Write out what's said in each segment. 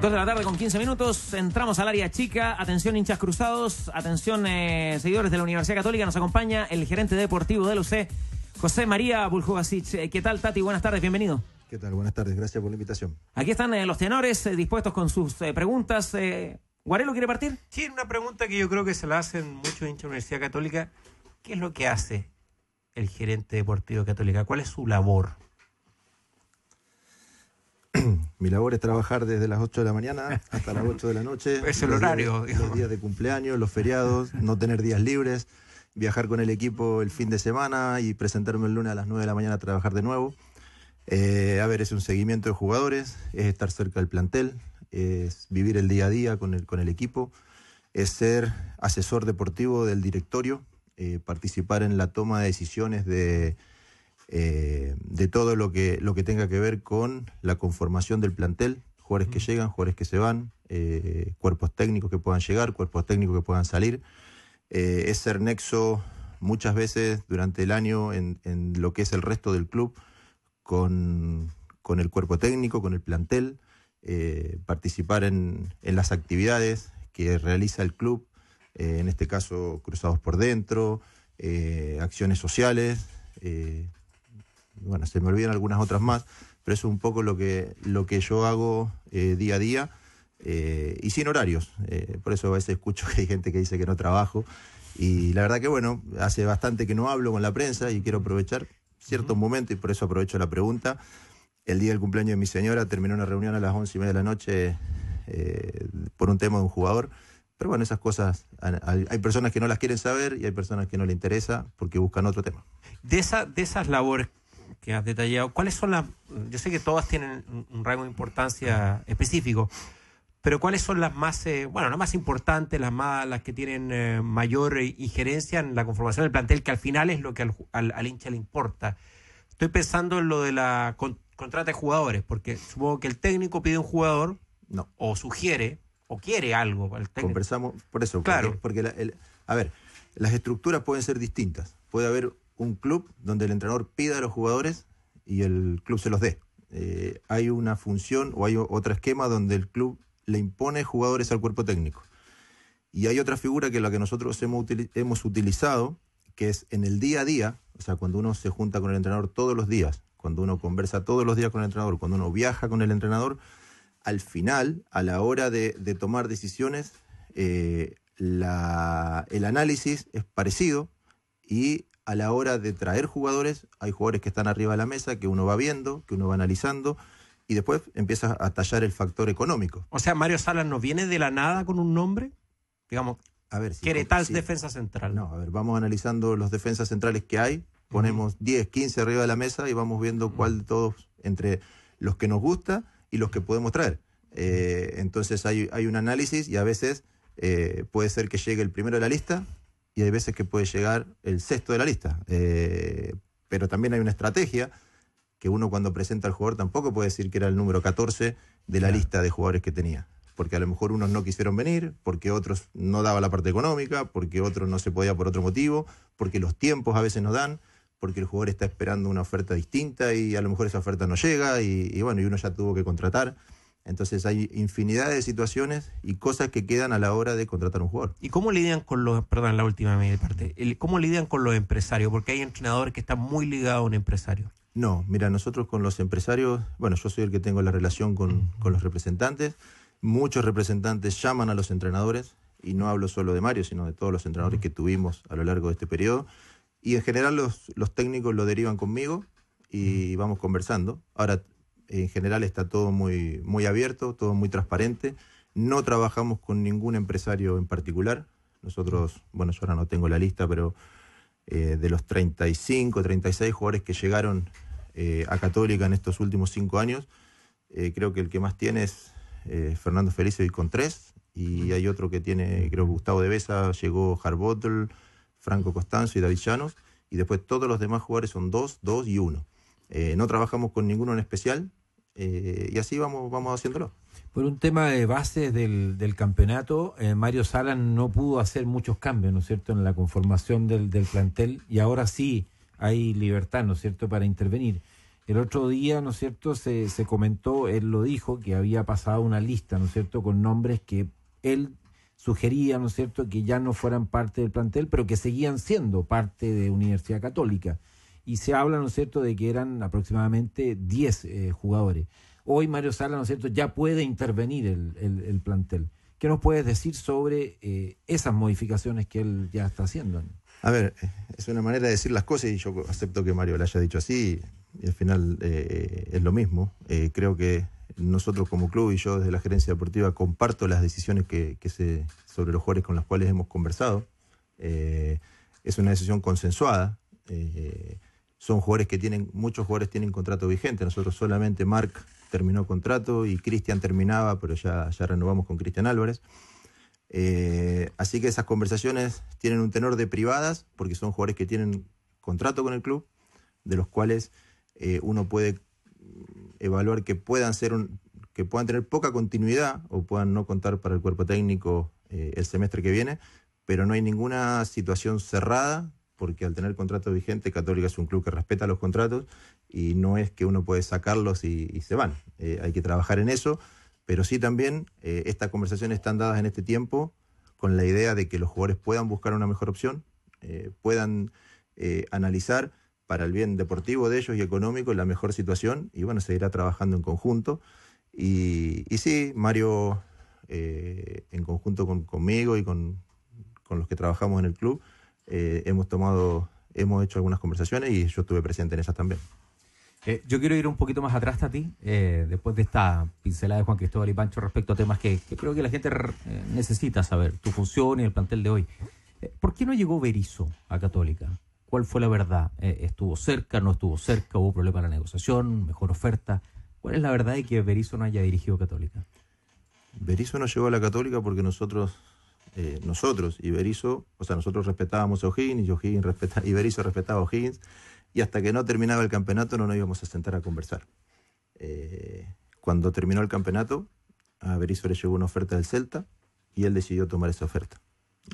Dos de la tarde con 15 minutos, entramos al área chica. Atención hinchas cruzados, atención eh, seguidores de la Universidad Católica, nos acompaña el gerente deportivo de los UC, José María Buljubasic. Eh, ¿Qué tal, Tati? Buenas tardes, bienvenido. ¿Qué tal? Buenas tardes, gracias por la invitación. Aquí están eh, los tenores dispuestos con sus preguntas. ¿Guarelo quiere partir? Sí, una pregunta que yo creo que se la hacen muchos hinchas de la Universidad Católica. ¿Qué es lo que hace el gerente deportivo de Católica? ¿Cuál es su labor? mi labor es trabajar desde las 8 de la mañana hasta las 8 de la noche. Es el horario. los días de cumpleaños, los feriados, no tener días libres, viajar con el equipo el fin de semana y presentarme el lunes a las 9 de la mañana a trabajar de nuevo. Eh, a ver, es un seguimiento de jugadores, es estar cerca del plantel, es vivir el día a día con el, con el equipo, es ser asesor deportivo del directorio, eh, participar en la toma de decisiones de eh, de todo lo que, lo que tenga que ver con la conformación del plantel, jugadores que llegan, jugadores que se van, eh, cuerpos técnicos que puedan llegar, cuerpos técnicos que puedan salir. Eh, es ser nexo muchas veces durante el año en, lo que es el resto del club con, el cuerpo técnico, con el plantel, participar en, en, las actividades que realiza el club, en este caso cruzados por dentro, acciones sociales bueno, se me olvidan algunas otras más, pero es un poco lo que, lo que yo hago eh, día a día eh, y sin horarios. Eh, por eso a veces escucho que hay gente que dice que no trabajo. Y la verdad que bueno, hace bastante que no hablo con la prensa y quiero aprovechar cierto momento y por eso aprovecho la pregunta. El día del cumpleaños de mi señora terminó una reunión a las once y media de la noche por un tema de un jugador. Pero bueno, esas cosas, hay personas que no las quieren saber y hay personas que no les interesa porque buscan otro tema. De, esa, de esas labores, que has detallado, ¿cuáles son las, yo sé que todas tienen un rango de importancia específico, pero ¿cuáles son las más, eh, bueno, las más importantes, las más, las que tienen eh, mayor injerencia en la conformación del plantel, que al final es lo que al, hincha le importa? Estoy pensando en lo de la contrata de jugadores, porque supongo que el técnico pide un jugador, no. o sugiere, o quiere algo. El técnico. Conversamos por eso, claro. porque, a ver, las estructuras pueden ser distintas. Puede haber un club donde el entrenador pida a los jugadores y el club se los dé. Eh, hay una función o hay otro esquema donde el club le impone jugadores al cuerpo técnico. Y hay otra figura que la que nosotros hemos, hemos utilizado, que es en el día a día, o sea, cuando uno se junta con el entrenador todos los días, cuando uno conversa todos los días con el entrenador, cuando uno viaja con el entrenador, al final, a la hora de, tomar decisiones, eh, el análisis es parecido y a la hora de traer jugadores, hay jugadores que están arriba de la mesa, que uno va viendo, que uno va analizando, y después empieza a tallar el factor económico. O sea, Mario Salas no viene de la nada con un nombre, digamos, a ver, si defensa central. No, a ver, vamos analizando los defensas centrales que hay, ponemos 10, 15 arriba de la mesa y vamos viendo cuál de todos, entre los que nos gusta y los que podemos traer. Eh, entonces hay, un análisis y a veces eh, puede ser que llegue el primero de la lista y hay veces que puede llegar el sexto de la lista. Eh, pero también hay una estrategia que uno cuando presenta al jugador tampoco puede decir que era el número 14 de la lista de jugadores que tenía. Porque a lo mejor unos no quisieron venir, porque otros no daba la parte económica, porque otros no se podía por otro motivo, porque los tiempos a veces no dan, porque el jugador está esperando una oferta distinta y a lo mejor esa oferta no llega y, y bueno, y uno ya tuvo que contratar. Entonces hay infinidad de situaciones y cosas que quedan a la hora de contratar un jugador. ¿Y cómo lidian con los, perdón, la última parte, cómo lidian con los empresarios? Porque hay entrenadores que están muy ligados a un empresario. No, mira, nosotros con los empresarios, bueno, yo soy el que tengo la relación con, los representantes, muchos representantes llaman a los entrenadores, y no hablo solo de Mario, sino de todos los entrenadores que tuvimos a lo largo de este periodo, y en general los, los técnicos lo derivan conmigo y vamos conversando. Ahora, en general está todo muy, muy abierto, todo muy transparente. No trabajamos con ningún empresario en particular. Nosotros, bueno, yo ahora no tengo la lista, pero eh, de los 35, 36 jugadores que llegaron eh, a Católica en estos últimos cinco años, eh, creo que el que más tiene es Fernando Felice con tres, y hay otro que tiene, creo Gustavo de Besa, llegó Harbottle, Franco Costanzo y David Llanos, y después todos los demás jugadores son dos, dos y uno. no trabajamos con ninguno en especial, eh, y así vamos, vamos haciéndolo. Por un tema de bases del, del campeonato, eh, Mario Salas no pudo hacer muchos cambios, ¿no es cierto?, en la conformación del, del plantel y ahora sí hay libertad, ¿no es cierto?, para intervenir. El otro día, ¿no es cierto?, se, se comentó, él lo dijo, que había pasado una lista, ¿no es cierto?, con nombres que él sugería, ¿no es cierto?, que ya no fueran parte del plantel, pero que seguían siendo parte de Universidad Católica y se habla, ¿no es cierto?, de que eran aproximadamente 10 eh, jugadores. Hoy Mario Sala, ¿no es cierto?, ya puede intervenir el, plantel. ¿Qué nos puedes decir sobre eh, esas modificaciones que él ya está haciendo? A ver, es una manera de decir las cosas y yo acepto que Mario le haya dicho así y al final eh, es lo mismo. creo que nosotros como club y yo desde la gerencia deportiva comparto las decisiones que, se, sobre los jugadores con los cuales hemos conversado. es una decisión consensuada son jugadores que tienen, muchos jugadores tienen contrato vigente. Nosotros solamente Marc terminó contrato y Cristian terminaba, pero ya, ya renovamos con Cristian Álvarez. Eh, así que esas conversaciones tienen un tenor de privadas, porque son jugadores que tienen contrato con el club, de los cuales eh, uno puede evaluar que puedan ser un, que puedan tener poca continuidad o puedan no contar para el cuerpo técnico eh, el semestre que viene, pero no hay ninguna situación cerrada porque al tener contrato vigente, Católica es un club que respeta los contratos y no es que uno puede sacarlos y, se van. Eh, hay que trabajar en eso, pero sí también eh, estas conversaciones están dadas en este tiempo con la idea de que los jugadores puedan buscar una mejor opción, eh, puedan analizar para el bien deportivo de ellos y económico la mejor situación y bueno, seguirá trabajando en conjunto. Y, sí, Mario, en conjunto conmigo y con los que trabajamos en el club, eh, hemos tomado, hemos hecho algunas conversaciones y yo estuve presente en esas también. Eh, yo quiero ir un poquito más atrás, Tati, eh, después de esta pincelada de Juan Cristóbal y Pancho respecto a temas que, creo que la gente eh, necesita saber, tu función y el plantel de hoy. ¿Por qué no llegó Berizo a Católica? ¿Cuál fue la verdad? ¿Estuvo cerca, no estuvo cerca? ¿Hubo problema en la negociación? ¿Mejor oferta? ¿Cuál es la verdad de que Berizzo no haya dirigido Católica? Berizo no llegó a la Católica porque nosotros eh, nosotros, Iberizo, o sea, nosotros respetábamos a O'Higgins y O'Higgins respeta, Iberizo respetaba a O'Higgins, y hasta que no terminaba el campeonato no nos íbamos a sentar a conversar. Eh, cuando terminó el campeonato, a Berizzo le llegó una oferta del Celta y él decidió tomar esa oferta.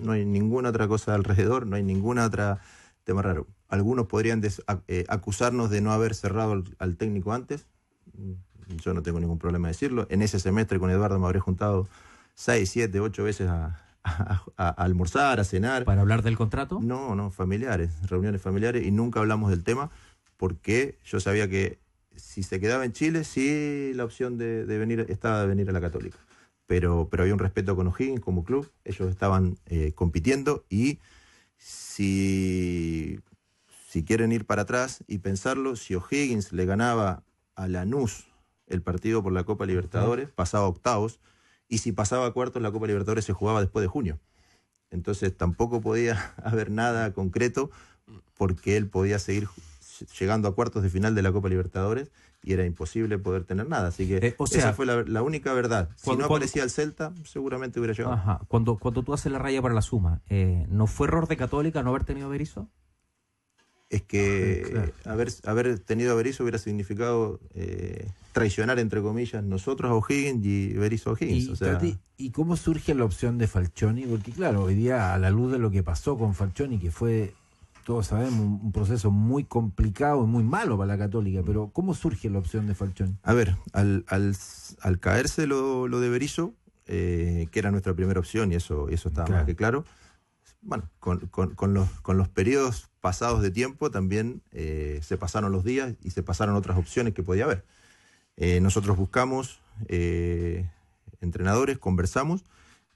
No hay ninguna otra cosa alrededor, no hay ninguna otra tema raro. Algunos podrían eh, acusarnos de no haber cerrado al, al, técnico antes. Mm, yo no tengo ningún problema de decirlo. En ese semestre con Eduardo me habré juntado 6, 7, 8 veces a, a, almorzar, a cenar. ¿Para hablar del contrato? No, no, familiares, reuniones familiares y nunca hablamos del tema porque yo sabía que si se quedaba en Chile, sí la opción de, venir estaba de venir a la Católica. Pero, pero había un respeto con O'Higgins como club, ellos estaban eh, compitiendo y si, si quieren ir para atrás y pensarlo, si O'Higgins le ganaba a Lanús el partido por la Copa Libertadores, pasaba octavos, y si pasaba a cuartos la Copa Libertadores se jugaba después de junio. Entonces tampoco podía haber nada concreto porque él podía seguir llegando a cuartos de final de la Copa Libertadores y era imposible poder tener nada. Así que eh, esa fue la, única verdad. si no aparecía el Celta, seguramente hubiera llegado. Cuando, cuando tú haces la raya para la suma, eh, ¿no fue error de Católica no haber tenido Berizzo? es que ah, eh, haber, haber tenido a Berizzo hubiera significado eh, traicionar, entre comillas, nosotros a O'Higgins y Berizzo a O'Higgins. ¿Y, cómo surge la opción de Falcioni? Porque claro, hoy día a la luz de lo que pasó con Falcioni, que fue, todos sabemos, un, proceso muy complicado y muy malo para la católica, pero ¿cómo surge la opción de Falcioni? A ver, al, al, caerse lo, de Berizzo, eh, que era nuestra primera opción y eso, eso estaba más que claro, bueno, con, con, los, con los periodos pasados de tiempo también eh, se pasaron los días y se pasaron otras opciones que podía haber. Eh, nosotros buscamos eh, entrenadores, conversamos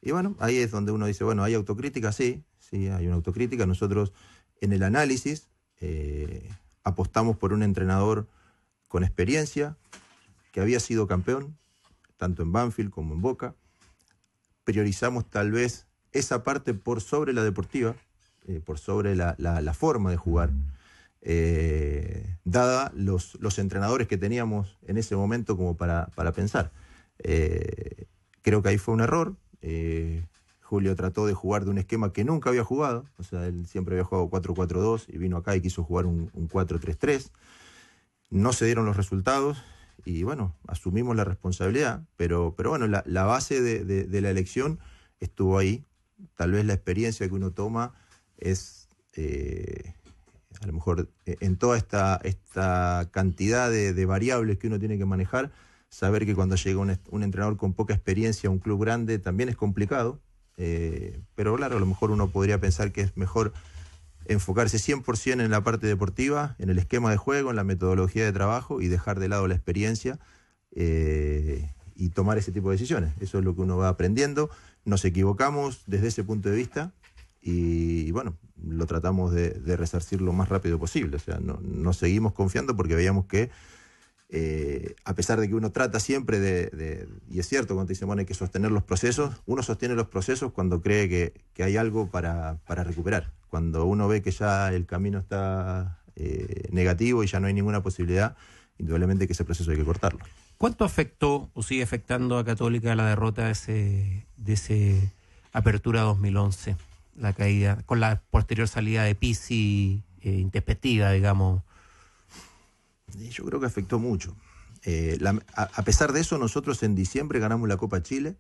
y bueno, ahí es donde uno dice, bueno, hay autocrítica, sí, sí, hay una autocrítica. Nosotros en el análisis apostamos por un entrenador con experiencia, que había sido campeón, tanto en Banfield como en Boca. Priorizamos tal vez esa parte por sobre la deportiva, eh, por sobre la, la, forma de jugar, eh, dada los, los, entrenadores que teníamos en ese momento como para, para pensar. Eh, creo que ahí fue un error. Julio trató de jugar de un esquema que nunca había jugado, o sea, él siempre había jugado 4-4-2 y vino acá y quiso jugar un, un 4-3-3. No se dieron los resultados, y bueno, asumimos la responsabilidad, pero, pero bueno, la, la base de, de, de, la elección estuvo ahí. Tal vez la experiencia que uno toma es eh, a lo mejor eh, en toda esta, esta cantidad de, variables que uno tiene que manejar, saber que cuando llega un, entrenador con poca experiencia a un club grande también es complicado, eh, pero claro, a lo mejor uno podría pensar que es mejor enfocarse 100% en la parte deportiva, en el esquema de juego, en la metodología de trabajo y dejar de lado la experiencia y tomar ese tipo de decisiones. Eso es lo que uno va aprendiendo. Nos equivocamos desde ese punto de vista, y, bueno, lo tratamos de, resarcir lo más rápido posible. O sea, no, nos seguimos confiando porque veíamos que, eh, a pesar de que uno trata siempre de, y es cierto cuando te dicen, bueno, hay que sostener los procesos, uno sostiene los procesos cuando cree que, hay algo para, recuperar. Cuando uno ve que ya el camino está eh, negativo y ya no hay ninguna posibilidad, indudablemente que ese proceso hay que cortarlo. ¿Cuánto afectó o sigue afectando a Católica la derrota de ese, de ese Apertura 2011? la caída, con la posterior salida de Pisi eh, intespetida, digamos. Yo creo que afectó mucho. Eh, a, pesar de eso, nosotros en diciembre ganamos la Copa Chile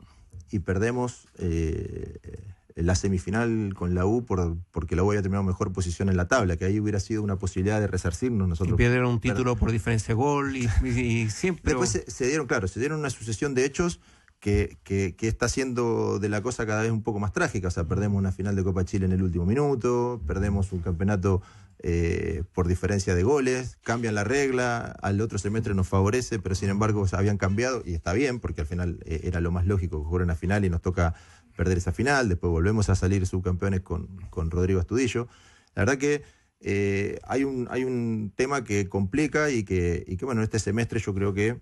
y perdemos eh, la semifinal con la U por, porque la U había terminado mejor posición en la tabla, que ahí hubiera sido una posibilidad de resarcirnos nosotros. Y perdieron un título por diferencia de gol y, siempre... Después se, dieron, claro, se dieron una sucesión de hechos que, está haciendo de la cosa cada vez un poco más trágica. O sea, perdemos una final de Copa Chile en el último minuto, perdemos un campeonato eh, por diferencia de goles, cambian la regla, al otro semestre nos favorece, pero sin embargo habían cambiado y está bien, porque al final eh, era lo más lógico que jugar una final y nos toca perder esa final. Después volvemos a salir subcampeones con, con Rodrigo Astudillo. La verdad que. Eh, hay, un, hay un tema que complica y que, y que, bueno, este semestre yo creo que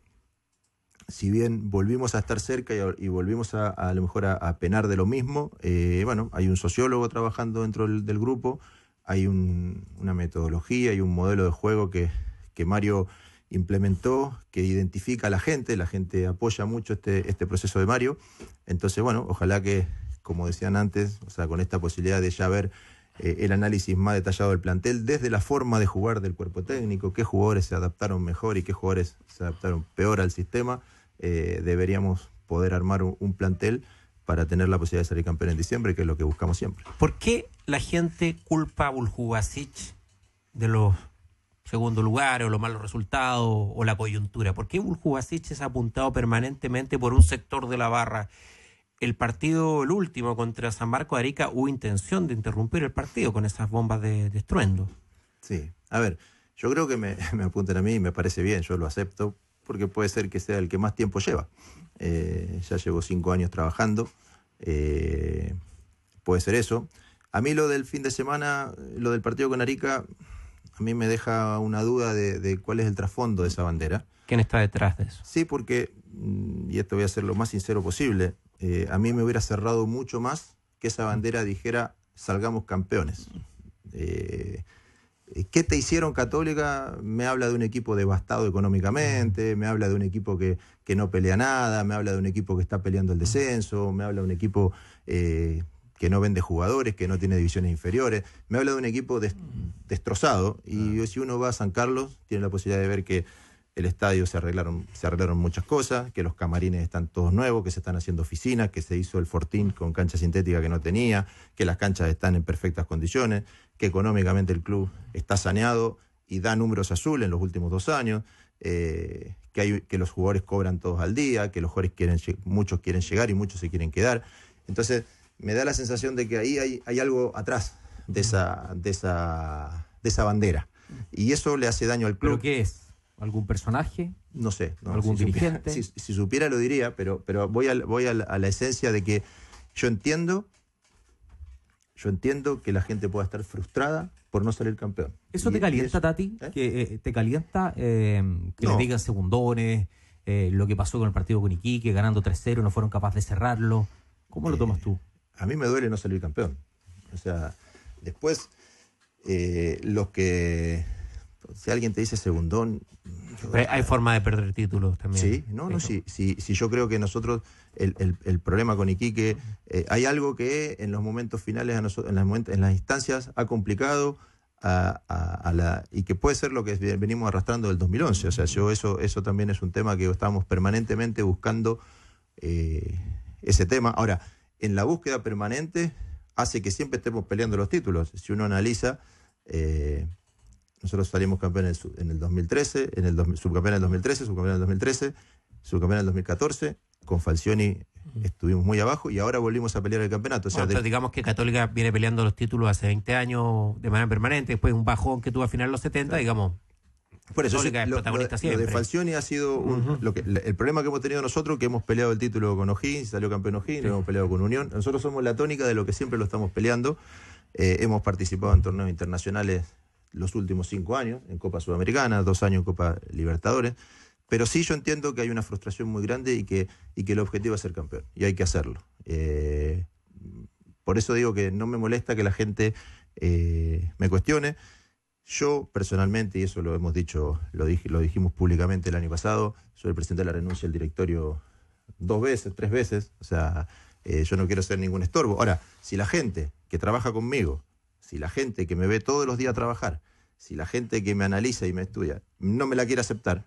si bien volvimos a estar cerca y, volvimos a, a, lo mejor a, penar de lo mismo, eh, bueno, hay un sociólogo trabajando dentro del, grupo, hay una metodología hay un modelo de juego que, Mario implementó, que identifica a la gente, la gente apoya mucho este, este proceso de Mario, entonces bueno, ojalá que, como decían antes, o sea, con esta posibilidad de ya ver eh, el análisis más detallado del plantel, desde la forma de jugar del cuerpo técnico, qué jugadores se adaptaron mejor y qué jugadores se adaptaron peor al sistema, eh, deberíamos poder armar un, plantel para tener la posibilidad de salir campeón en diciembre, que es lo que buscamos siempre. ¿Por qué la gente culpa a Buljubasic de los segundos lugares o los malos resultados o la coyuntura? ¿Por qué Buljubasic es apuntado permanentemente por un sector de la barra? El partido, el último contra San Marco de Arica, hubo intención de interrumpir el partido con esas bombas de, estruendo. Sí, a ver, yo creo que me, apunten a mí me parece bien, yo lo acepto, porque puede ser que sea el que más tiempo lleva. Eh, ya llevo cinco años trabajando, eh, puede ser eso. A mí lo del fin de semana, lo del partido con Arica, a mí me deja una duda de, cuál es el trasfondo de esa bandera. ¿Quién está detrás de eso? Sí, porque, mm, y esto voy a ser lo más sincero posible, eh, a mí me hubiera cerrado mucho más que esa bandera dijera salgamos campeones. Eh, ¿Qué te hicieron Católica? Me habla de un equipo devastado económicamente, me habla de un equipo que, que, no pelea nada, me habla de un equipo que está peleando el descenso, me habla de un equipo eh, que no vende jugadores, que no tiene divisiones inferiores, me habla de un equipo destrozado. Y si uno va a San Carlos, tiene la posibilidad de ver que el estadio se arreglaron, se arreglaron muchas cosas, que los camarines están todos nuevos, que se están haciendo oficinas, que se hizo el fortín con cancha sintética que no tenía, que las canchas están en perfectas condiciones, que económicamente el club está saneado y da números azules en los últimos dos años, eh, que, hay, que los jugadores cobran todos al día, que los jugadores quieren, muchos quieren llegar y muchos se quieren quedar. Entonces, me da la sensación de que ahí hay, algo atrás de esa, de esa, de esa bandera. Y eso le hace daño al club. ¿Pero es? ¿Algún personaje? No sé. ¿Algún dirigente? si, supiera lo diría, pero, pero voy, a, voy a la, esencia de que yo entiendo yo entiendo que la gente pueda estar frustrada por no salir campeón. ¿Eso te calienta, Tati? ¿Eh? ¿Que, que eh, te calienta eh, que le digan segundones? Eh, lo que pasó con el partido con Iquique, ganando 3-0, no fueron capaces de cerrarlo. ¿Cómo lo tomas tú? A mí me duele no salir campeón. O sea, después los que si alguien te dice segundón... hay forma de perder títulos también. Sí, no, no, sí, yo creo que nosotros, el, problema con Iquique, eh, hay algo que en los momentos finales, en, las, en las instancias, ha complicado a, la, y que puede ser lo que venimos arrastrando del 2011. O sea, yo eso, eso también es un tema que estamos permanentemente buscando eh, ese tema. Ahora, en la búsqueda permanente hace que siempre estemos peleando los títulos. Si uno analiza... Eh, nosotros salimos campeones en el 2013, en el subcampeón en el 2013, subcampeón en el 2013, subcampeón en el 2014. Con Falcioni estuvimos muy abajo y ahora volvimos a pelear el campeonato. digamos que Católica viene peleando los títulos hace 20 años de manera permanente, después un bajón que tuvo a final de los 70, digamos. Por eso Católica es protagonista siempre. Lo de Falcioni ha sido el problema que hemos tenido nosotros, que hemos peleado el título con O'Higgins, salió campeón O'Higgins, hemos peleado con Unión. Nosotros somos la tónica de lo que siempre lo estamos peleando. Eh, hemos participado en torneos internacionales los últimos cinco años en Copa Sudamericana, dos años en Copa Libertadores. Pero sí yo entiendo que hay una frustración muy grande y que, y que el objetivo es ser campeón y hay que hacerlo. Eh, por eso digo que no me molesta que la gente eh, me cuestione. Yo personalmente, y eso lo hemos dicho, lo, dijimos públicamente el año pasado, soy el presidente de la renuncia del directorio dos veces, tres veces. O sea, eh, yo no quiero ser ningún estorbo. Ahora, si la gente que trabaja conmigo si la gente que me ve todos los días trabajar, si la gente que me analiza y me estudia no me la quiere aceptar,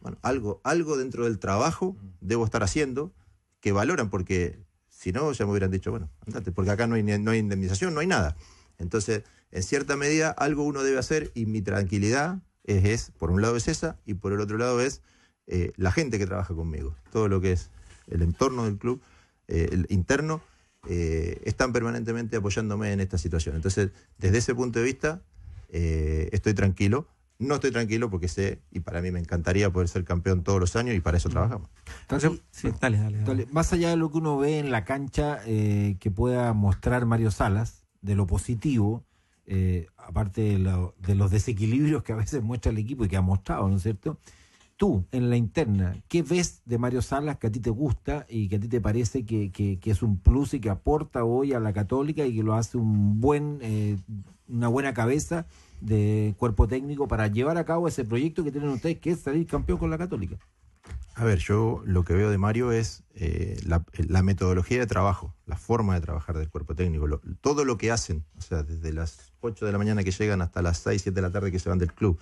bueno, algo, algo dentro del trabajo debo estar haciendo que valoran, porque si no ya me hubieran dicho, bueno, andate, porque acá no hay, no hay indemnización, no hay nada. Entonces, en cierta medida, algo uno debe hacer y mi tranquilidad es, por un lado es esa y por el otro lado es eh, la gente que trabaja conmigo, todo lo que es el entorno del club, eh, el interno eh, están permanentemente apoyándome en esta situación. Entonces, desde ese punto de vista, eh, estoy tranquilo. No estoy tranquilo porque sé, y para mí me encantaría poder ser campeón todos los años y para eso trabajamos. Entonces, dale, dale, más allá de lo que uno ve en la cancha eh, que pueda mostrar Mario Salas, de lo positivo, aparte de los desequilibrios que a veces muestra el equipo y que ha mostrado, ¿no es cierto? tú en la interna? ¿Qué ves de Mario Salas que a ti te gusta y que a ti te parece que, es un plus y que aporta hoy a la católica y que lo hace un buen, eh, una buena cabeza de cuerpo técnico para llevar a cabo ese proyecto que tienen ustedes, que es salir campeón con la católica? A ver, yo lo que veo de Mario es eh, la, metodología de trabajo, la forma de trabajar del cuerpo técnico, todo lo que hacen, o sea, desde las 8 de la mañana que llegan hasta las 6, 7 de la tarde que se van del club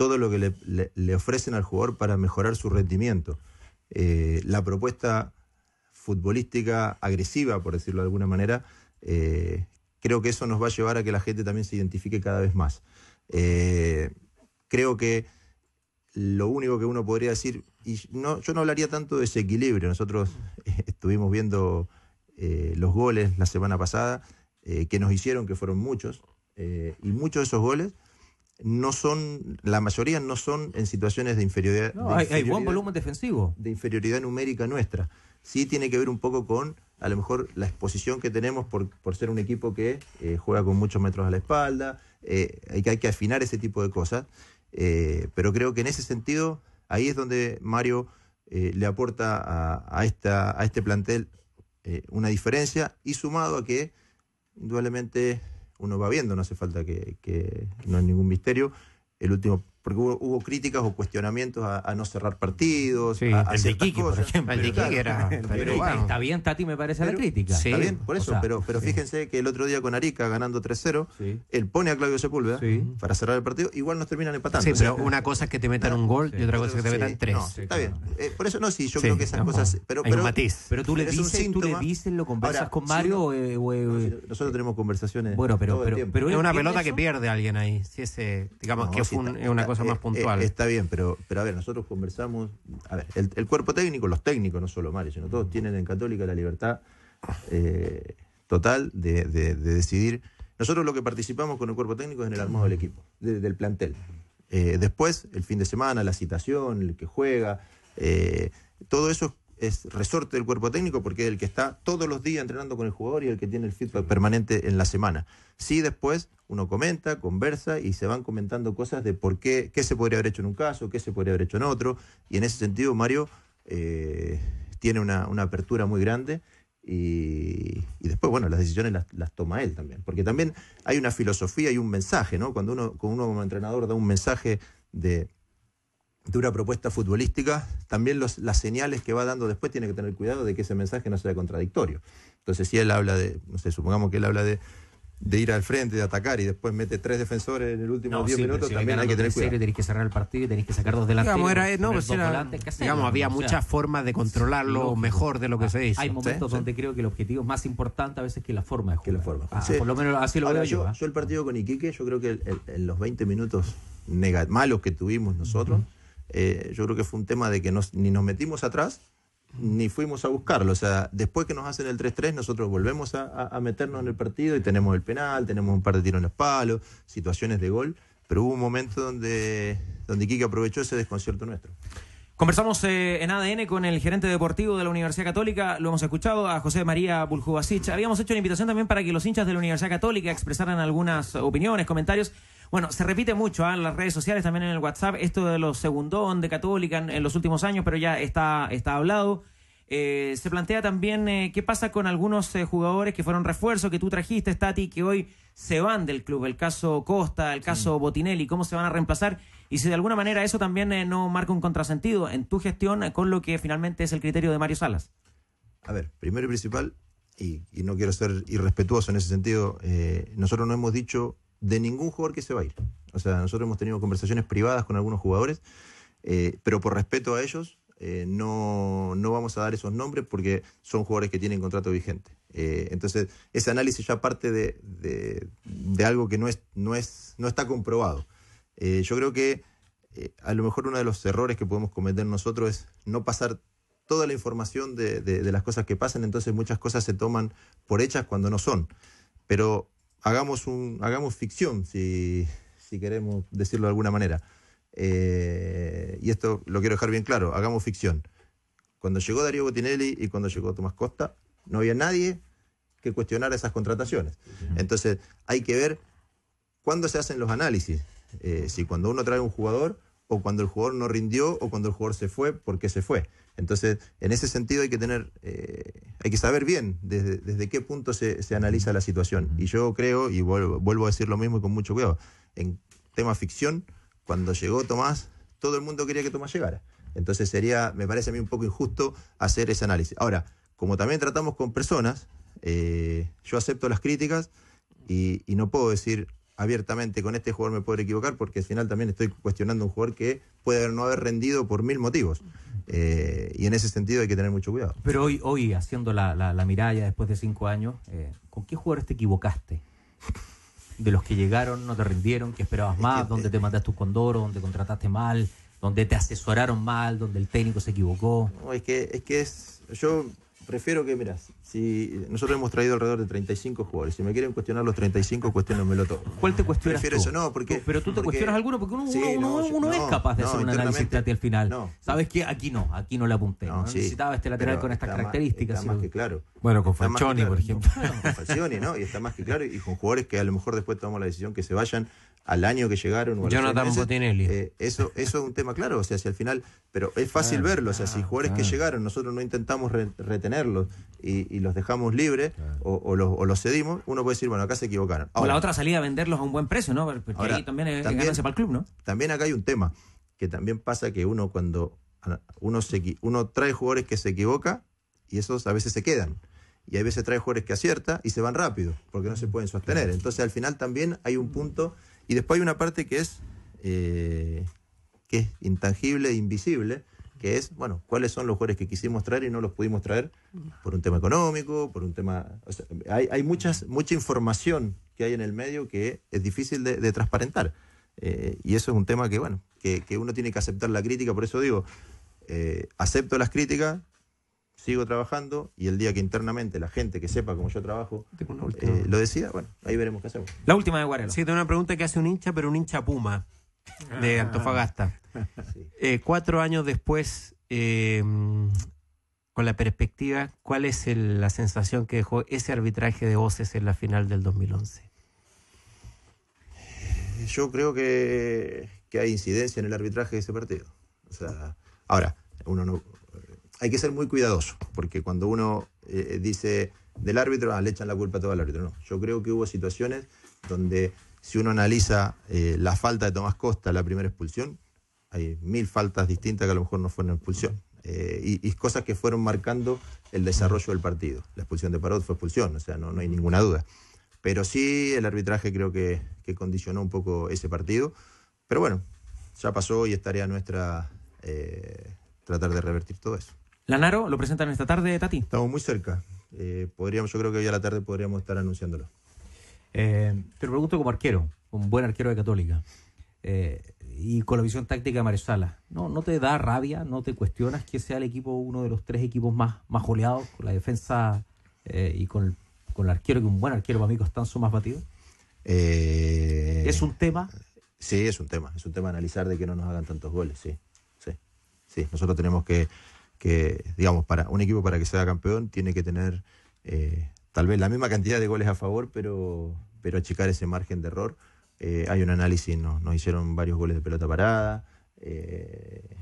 todo lo que le, ofrecen al jugador para mejorar su rendimiento. Eh, la propuesta futbolística agresiva, por decirlo de alguna manera, eh, creo que eso nos va a llevar a que la gente también se identifique cada vez más. Eh, creo que lo único que uno podría decir, y no, yo no hablaría tanto de ese equilibrio, nosotros estuvimos viendo los goles la semana pasada, que nos hicieron, que fueron muchos, y muchos de esos goles no son, la mayoría no son en situaciones de inferioridad. No, hay, buen volumen defensivo. De inferioridad numérica nuestra. Sí tiene que ver un poco con, a lo mejor, la exposición que tenemos por, ser un equipo que eh, juega con muchos metros a la espalda. Eh, hay, que, hay que afinar ese tipo de cosas. Eh, pero creo que en ese sentido, ahí es donde Mario le aporta esta, a este plantel una diferencia y sumado a que, indudablemente, uno va viendo, no hace falta que, no hay ningún misterio. El último porque hubo, críticas o cuestionamientos a, no cerrar partidos, a, por ejemplo. El de era. Pero, está bien, Tati, me parece la crítica. está bien, por eso, pero, pero fíjense que el otro día con Arica ganando 3-0, él pone a Claudio Sepúlveda para cerrar el partido, igual nos terminan empatando. Sí, pero una cosa es que te metan un gol y otra cosa es que te metan tres. está bien. Eh, por eso no, sí, yo creo que esas cosas. Pero, pero, tú le dices, tú le dices, lo conversas con Mario. Eh, eh, nosotros tenemos conversaciones. Bueno, pero. pero, es una pelota que pierde alguien ahí. Si ese, digamos, que fue una cosa eh, más eh, puntual. está bien, pero, pero a ver, nosotros conversamos. A ver, el, cuerpo técnico, los técnicos, no solo Mario, sino todos tienen en Católica la libertad eh, total de, decidir. Nosotros lo que participamos con el cuerpo técnico es en el armado del equipo, del plantel. después, el fin de semana, la citación, el que juega, todo eso es resorte del cuerpo técnico porque es el que está todos los días entrenando con el jugador y el que tiene el feedback permanente en la semana. Sí, después uno comenta, conversa y se van comentando cosas de por qué, qué se podría haber hecho en un caso, qué se podría haber hecho en otro. Y en ese sentido, Mario eh, tiene una, apertura muy grande y, después, bueno, las decisiones las, toma él también. Porque también hay una filosofía y un mensaje, ¿no? Cuando uno, un como entrenador da un mensaje de, una propuesta futbolística, también las señales que va dando después tiene que tener cuidado de que ese mensaje no sea contradictorio. Entonces, si él habla de, no sé, supongamos que él habla de de ir al frente, de atacar y después mete tres defensores en el último 10 minutos, también hay que tener cuidado. Tenés que cerrar el partido, y tenés que sacar dos delanteros. Digamos, era, eh, no, había muchas formas de controlarlo mejor de lo que ah, se hizo. Hay momentos donde creo que el objetivo es más importante a veces que la forma de jugar. Que la forma. Ah, por lo menos así lo veo yo. ¿ah? Yo, el partido con Iquique, yo creo que en los 20 minutos malos que tuvimos nosotros, eh, yo creo que fue un tema de que ni nos metimos atrás, ni fuimos a buscarlo. O sea, después que nos hacen el 3-3, nosotros volvemos a, meternos en el partido y tenemos el penal, tenemos un par de tiros en los palos, situaciones de gol. Pero hubo un momento donde, donde aprovechó ese desconcierto nuestro. Conversamos eh, en ADN con el gerente deportivo de la Universidad Católica, lo hemos escuchado, a José María Buljubasich. Habíamos hecho una invitación también para que los hinchas de la Universidad Católica expresaran algunas opiniones, comentarios. Bueno, se repite mucho ¿ah? en las redes sociales, también en el WhatsApp, esto de los segundón de Católica en, los últimos años, pero ya está, está hablado. Eh, se plantea también eh, qué pasa con algunos eh, jugadores que fueron refuerzo, que tú trajiste, Stati, que hoy se van del club. El caso Costa, el caso Botinelli, cómo se van a reemplazar. Y si de alguna manera eso también no marca un contrasentido en tu gestión con lo que finalmente es el criterio de Mario Salas. A ver, primero y principal, y no quiero ser irrespetuoso en ese sentido, nosotros no hemos dicho de ningún jugador que se va a ir. O sea, nosotros hemos tenido conversaciones privadas con algunos jugadores, eh, pero por respeto a ellos eh, no, vamos a dar esos nombres porque son jugadores que tienen contrato vigente. Eh, entonces, ese análisis ya parte de, algo que no, es, no, es, no está comprobado. yo creo que a lo mejor uno de los errores que podemos cometer nosotros es no pasar toda la información de, de las cosas que pasan, entonces muchas cosas se toman por hechas cuando no son. Pero hagamos, un, hagamos ficción, si, queremos decirlo de alguna manera. Eh, y esto lo quiero dejar bien claro, hagamos ficción. Cuando llegó Darío Botinelli y cuando llegó Tomás Costa, no había nadie que cuestionara esas contrataciones. Entonces, hay que ver cuándo se hacen los análisis. Eh, si cuando uno trae un jugador o cuando el jugador no rindió o cuando el jugador se fue, porque se fue. Entonces, en ese sentido hay que tener, eh, hay que saber bien desde, qué punto se, analiza la situación. Y yo creo, y vuelvo, a decir lo mismo y con mucho cuidado, en tema ficción, cuando llegó Tomás, todo el mundo quería que Tomás llegara. Entonces sería, me parece a mí un poco injusto hacer ese análisis. Ahora, como también tratamos con personas, eh, yo acepto las críticas y no puedo decir, abiertamente con este jugador me puedo equivocar, porque al final también estoy cuestionando un jugador que puede no haber rendido por mil motivos. Eh, y en ese sentido hay que tener mucho cuidado. Pero hoy, hoy haciendo la, la, miralla después de cinco años, eh, ¿con qué jugadores te equivocaste? De los que llegaron, no te rindieron, que esperabas más, ¿Dónde donde eh, te mandaste tus condoro? donde contrataste mal, donde te asesoraron mal, donde el técnico se equivocó. No, es que es que es yo prefiero que, mirá, si nosotros hemos traído alrededor de 35 jugadores, si me quieren cuestionar los 35, cuestionenmelo todo. ¿Cuál te cuestionas Prefiero eso, no, porque... Pero tú te cuestionas alguno, porque uno, uno, uno, es capaz de hacer un análisis al final. ¿Sabes qué? Aquí no, aquí no la apunté. necesitaba este lateral con estas características. está más que claro. Bueno, con Falcioni, por ejemplo. con Falcioni, ¿no? Y está más que claro, y con jugadores que a lo mejor después tomamos la decisión que se vayan al año que llegaron. O eh, eso, eso es un tema claro, o sea, si al final, pero es fácil verlo, o sea, si jugadores que llegaron, nosotros no intentamos retenerlos y, los dejamos libres o, los, cedimos, uno puede decir, bueno, acá se equivocaron. o la otra salida, venderlos a un buen precio, ¿no? Porque ahí también es, también, ganancia para el club, ¿no? También acá hay un tema, que también pasa que uno cuando ah, uno, se, uno trae jugadores que se equivoca y esos a veces se quedan y hay veces trae jugadores que acierta y se van rápido porque no se pueden sostener. Entonces al final también hay un punto y después hay una parte que es, eh, que intangible invisible, que es, bueno, cuáles son los jugadores que quisimos traer y no los pudimos traer por un tema económico, por un tema... hay, muchas, mucha información que hay en el medio que es difícil de, transparentar. Eh, y eso es un tema que, bueno, que, uno tiene que aceptar la crítica, por eso digo, eh, acepto las críticas, sigo trabajando y el día que internamente la gente que sepa cómo yo trabajo eh, lo decida, bueno, ahí veremos qué hacemos. La última de Guarelo. Sí, tengo una pregunta que hace un hincha, pero un hincha Puma de ah. Antofagasta. Eh, cuatro años después, eh, con la perspectiva, ¿cuál es la sensación que dejó ese arbitraje de voces en la final del 2011? Yo creo que, que hay incidencia en el arbitraje de ese partido. O sea, ahora, uno no, hay que ser muy cuidadoso, porque cuando uno eh, dice del árbitro, ah, le echan la culpa a todo al árbitro. No, yo creo que hubo situaciones donde si uno analiza eh, la falta de Tomás Costa, la primera expulsión, hay mil faltas distintas que a lo mejor no fueron expulsión. Eh, y, cosas que fueron marcando el desarrollo del partido. La expulsión de Parot fue expulsión, o sea, no, hay ninguna duda. Pero sí, el arbitraje creo que, condicionó un poco ese partido. Pero bueno, ya pasó y estaría nuestra tratar de revertir todo eso. Lanaro, ¿lo presentan esta tarde, Tati? Estamos muy cerca. Eh, podríamos, yo creo que hoy a la tarde podríamos estar anunciándolo. Eh, te lo pregunto como arquero, un buen arquero de Católica. Eh, y con la visión táctica de Maresala, ¿no, ¿no te da rabia, no te cuestionas que sea el equipo uno de los tres equipos más, más con la defensa y con, el arquero, que un buen arquero para mí Costanzo más batido? ¿Es un tema? Sí, es un tema, es un tema analizar de que no nos hagan tantos goles, sí, sí, sí. Nosotros tenemos que que, digamos, para un equipo para que sea campeón tiene que tener eh, tal vez la misma cantidad de goles a favor, pero, pero achicar ese margen de error. Eh, hay un análisis, nos, hicieron varios goles de pelota parada, eh,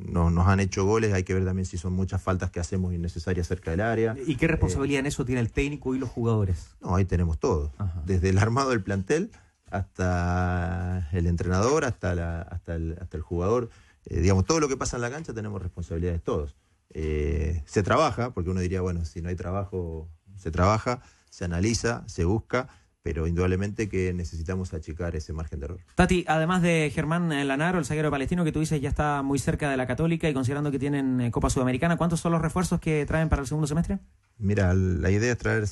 no, nos han hecho goles, hay que ver también si son muchas faltas que hacemos innecesarias cerca del área. ¿Y qué responsabilidad en eso tiene el técnico y los jugadores? No, ahí tenemos todo, desde el armado del plantel hasta el entrenador, hasta, la, hasta, el, hasta el jugador. digamos, todo lo que pasa en la cancha tenemos responsabilidades todos. Eh, se trabaja, porque uno diría, bueno, si no hay trabajo, se trabaja, se analiza, se busca, pero indudablemente que necesitamos achicar ese margen de error. Tati, además de Germán eh, Lanaro, el zaguero palestino que tú dices ya está muy cerca de la Católica y considerando que tienen eh, Copa Sudamericana, ¿cuántos son los refuerzos que traen para el segundo semestre? Mira, la idea es traer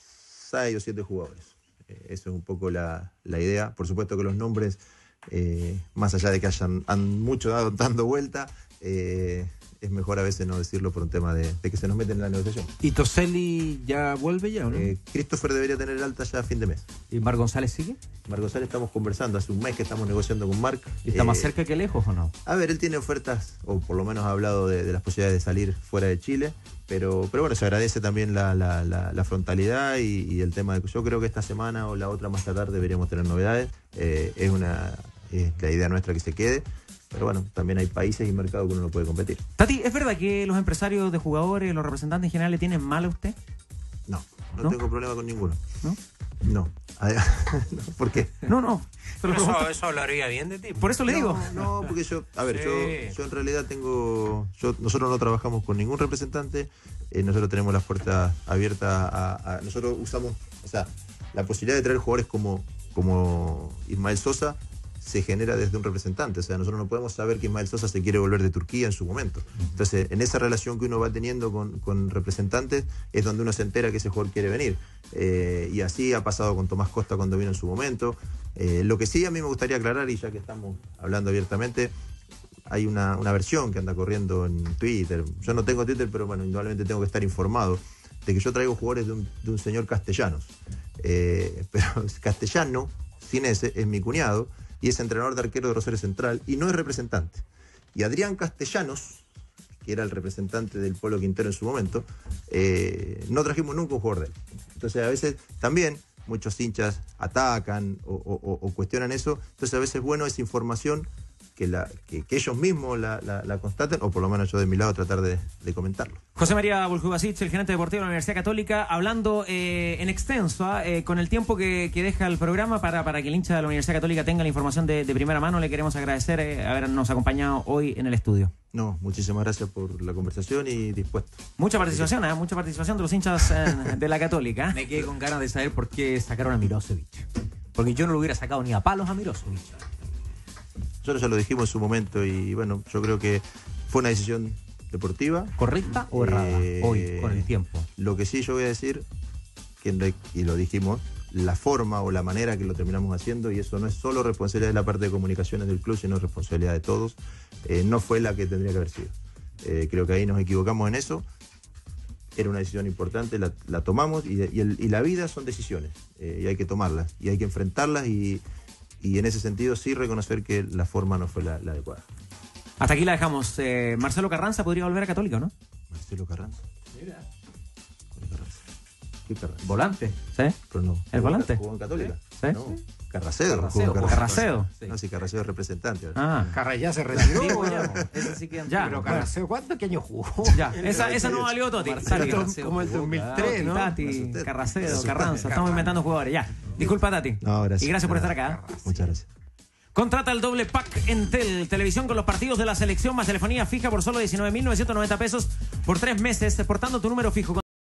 seis o siete jugadores. Eso es un poco la, idea. Por supuesto que los nombres, más allá de que hayan han mucho dado dando vuelta, es mejor a veces no decirlo por un tema de, que se nos meten en la negociación. ¿Y Toselli ya vuelve ya o no? Eh, Christopher debería tener alta ya a fin de mes. ¿Y Mar González sigue? Mar González estamos conversando, hace un mes que estamos negociando con Marc. ¿Y está más eh, cerca que lejos o no? A ver, él tiene ofertas, o por lo menos ha hablado de, las posibilidades de salir fuera de Chile, pero, pero bueno, se agradece también la, frontalidad y, el tema de que yo creo que esta semana o la otra más tarde deberíamos tener novedades. Eh, es una es la idea nuestra que se quede. Pero bueno, también hay países y mercados que uno no puede competir. Tati, ¿es verdad que los empresarios de jugadores, los representantes en general le tienen mal a usted? No, no, tengo problema con ninguno. ¿No? No. ¿Por qué? No, no. eso, hablaría bien de ti. Por eso le digo. No, porque yo, a ver, yo, en realidad tengo, nosotros no trabajamos con ningún representante, eh, nosotros tenemos las puertas abiertas a, nosotros usamos, o sea, la posibilidad de traer jugadores como, como Ismael Sosa se genera desde un representante. O sea, nosotros no podemos saber que Ismael Sosa se quiere volver de Turquía en su momento. Entonces, en esa relación que uno va teniendo con, representantes es donde uno se entera que ese jugador quiere venir. Eh, y así ha pasado con Tomás Costa cuando vino en su momento. Eh, lo que sí a mí me gustaría aclarar, y ya que estamos hablando abiertamente, hay una, versión que anda corriendo en Twitter. Yo no tengo Twitter, pero bueno, indudablemente tengo que estar informado de que yo traigo jugadores de un, señor castellano eh, pero castellano, sin ese, es mi cuñado y es entrenador de arquero de Rosario Central y no es representante. Y Adrián Castellanos, que era el representante del pueblo Quintero en su momento, eh, no trajimos nunca un jugador de él. Entonces a veces también muchos hinchas atacan o, cuestionan eso. Entonces a veces bueno es información que, la, que, ellos mismos la, constaten, o por lo menos yo de mi lado tratar de, comentarlo. José María Buljubasic, el gerente deportivo de la Universidad Católica, hablando eh, en extenso, ah, eh, con el tiempo que, deja el programa para, para que el hincha de la Universidad Católica tenga la información de, primera mano, le queremos agradecer eh, habernos acompañado hoy en el estudio. No, muchísimas gracias por la conversación y dispuesto. Mucha participación, mucha participación de los hinchas de la Católica. Me quedé con ganas de saber por qué sacaron a Mirosevic. Porque yo no lo hubiera sacado ni a palos a Mirosevic. Nosotros ya lo dijimos en su momento y bueno, yo creo que fue una decisión deportiva. ¿Correcta o eh, errada hoy, con el tiempo? Lo que sí yo voy a decir, y lo dijimos, la forma o la manera que lo terminamos haciendo, y eso no es solo responsabilidad de la parte de comunicaciones del club, sino responsabilidad de todos, eh, no fue la que tendría que haber sido. Eh, creo que ahí nos equivocamos en eso. Era una decisión importante, la, tomamos y, y, la vida son decisiones, y hay que tomarlas, y hay que enfrentarlas y, y en ese sentido sí reconocer que la forma no fue la, adecuada. Hasta aquí la dejamos. Eh, Marcelo Carranza podría volver a Católica, ¿no? Marcelo Carranza. Mira. ¿Qué Carranza? Volante. ¿Sí? Pero no. ¿El volante? Carracedo. Carracedo. Oh, Carracedo. Sí. No, sí, Carracedo es representante. Ah. ya se retiró. sí Pero Carracedo, ¿cuánto que año jugó? Ya, esa, esa no valió Toti. Tati. Como el 2003, ¿no? Tati, Carracedo, Carranza. Estamos inventando jugadores, ya. Disculpa, Tati. No, gracias. Y gracias por estar acá. ¿eh? Muchas gracias. Contrata el doble pack Entel, televisión con los partidos de la selección más telefonía fija por solo 19.990 pesos por tres meses, portando tu número fijo.